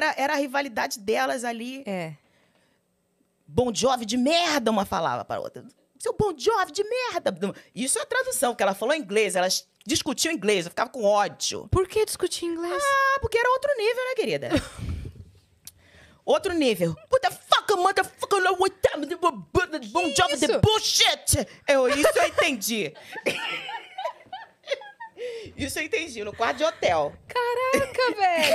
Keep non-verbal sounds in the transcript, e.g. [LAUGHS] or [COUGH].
era, era a rivalidade delas ali. É. Bom Jovi de merda, uma falava para outra. Seu bom jovem de merda. Isso é a tradução, que ela falou em inglês, elas discutiam inglês, eu ficava com ódio. Por que discutir inglês? Ah, porque era outro nível, né, querida? [LAUGHS] outro nível. Puta the fuck, motherfucker, no time the de bullshit. Eu, é, oh, isso eu entendi. [LAUGHS] Isso eu entendi, no quarto de hotel. Caraca, velho!